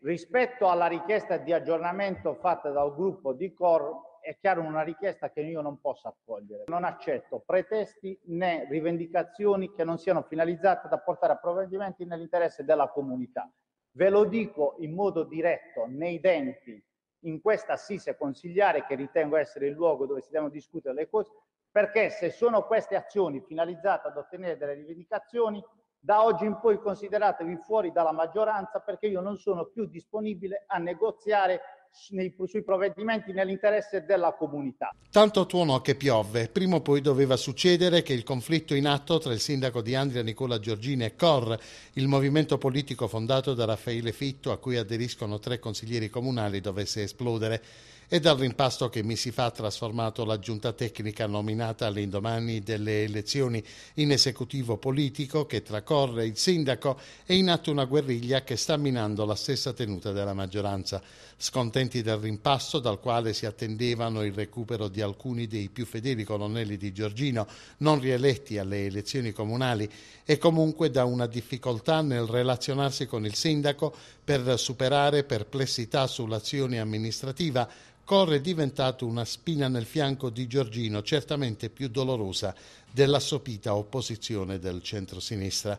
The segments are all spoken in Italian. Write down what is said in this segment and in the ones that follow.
rispetto alla richiesta di aggiornamento fatta dal gruppo di Cor è chiaro una richiesta che io non posso accogliere. Non accetto pretesti né rivendicazioni che non siano finalizzate ad apportare a provvedimenti nell'interesse della comunità. Ve lo dico in modo diretto, nei denti, in questa assise consigliare che ritengo essere il luogo dove si devono discutere le cose, perché se sono queste azioni finalizzate ad ottenere delle rivendicazioni, da oggi in poi consideratevi fuori dalla maggioranza perché io non sono più disponibile a negoziare nei, sui provvedimenti nell'interesse della comunità. Tanto tuono che piove. Prima o poi doveva succedere che il conflitto in atto tra il sindaco di Andria Nicola Giorgini e Cor, il movimento politico fondato da Raffaele Fitto a cui aderiscono tre consiglieri comunali, dovesse esplodere e dal rimpasto che mi si fa ha trasformato la giunta tecnica nominata all'indomani delle elezioni in esecutivo politico che tracorre il sindaco e in atto una guerriglia che sta minando la stessa tenuta della maggioranza. Scontenti del rimpasto dal quale si attendevano il recupero di alcuni dei più fedeli colonnelli di Giorgino non rieletti alle elezioni comunali e comunque da una difficoltà nel relazionarsi con il sindaco per superare perplessità sull'azione amministrativa corre diventato una spina nel fianco di Giorgino, certamente più dolorosa dell'assopita opposizione del centro-sinistra.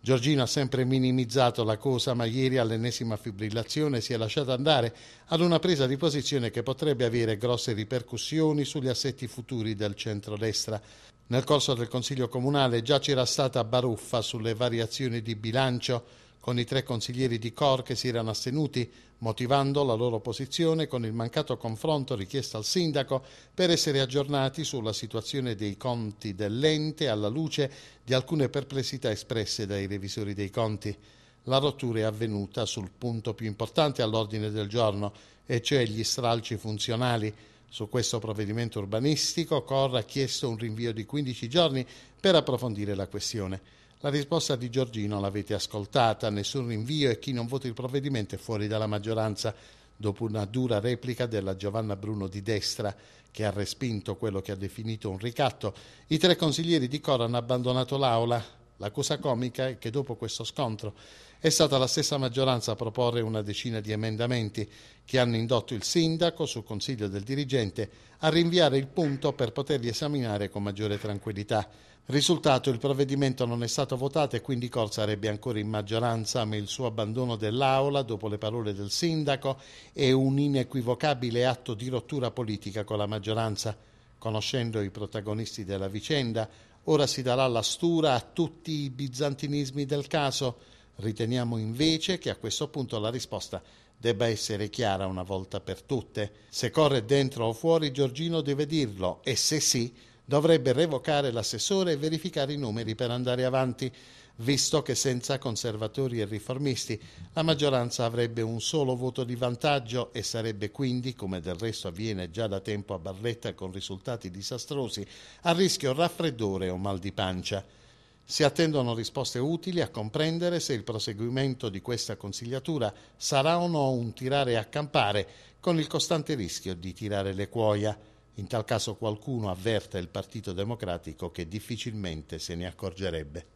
Giorgino ha sempre minimizzato la cosa, ma ieri all'ennesima fibrillazione si è lasciata andare ad una presa di posizione che potrebbe avere grosse ripercussioni sugli assetti futuri del centro-destra. Nel corso del Consiglio Comunale già c'era stata baruffa sulle variazioni di bilancio con i tre consiglieri di Cor che si erano astenuti, motivando la loro posizione con il mancato confronto richiesto al sindaco per essere aggiornati sulla situazione dei conti dell'ente alla luce di alcune perplessità espresse dai revisori dei conti. La rottura è avvenuta sul punto più importante all'ordine del giorno, e cioè gli stralci funzionali. Su questo provvedimento urbanistico Cor ha chiesto un rinvio di 15 giorni per approfondire la questione. La risposta di Giorgino l'avete ascoltata, nessun rinvio e chi non vota il provvedimento è fuori dalla maggioranza dopo una dura replica della Giovanna Bruno di destra che ha respinto quello che ha definito un ricatto. I tre consiglieri di Cora hanno abbandonato l'aula la cosa comica è che dopo questo scontro è stata la stessa maggioranza a proporre una decina di emendamenti che hanno indotto il sindaco, su consiglio del dirigente, a rinviare il punto per poterli esaminare con maggiore tranquillità. Risultato, il provvedimento non è stato votato e quindi Cor sarebbe ancora in maggioranza, ma il suo abbandono dell'Aula, dopo le parole del sindaco, è un inequivocabile atto di rottura politica con la maggioranza. Conoscendo i protagonisti della vicenda, Ora si darà la stura a tutti i bizantinismi del caso. Riteniamo invece che a questo punto la risposta debba essere chiara una volta per tutte. Se corre dentro o fuori Giorgino deve dirlo e se sì, Dovrebbe revocare l'assessore e verificare i numeri per andare avanti, visto che senza conservatori e riformisti la maggioranza avrebbe un solo voto di vantaggio e sarebbe quindi, come del resto avviene già da tempo a Barletta con risultati disastrosi, a rischio raffreddore o mal di pancia. Si attendono risposte utili a comprendere se il proseguimento di questa consigliatura sarà o no un tirare a campare, con il costante rischio di tirare le cuoia. In tal caso qualcuno avverta il Partito Democratico che difficilmente se ne accorgerebbe.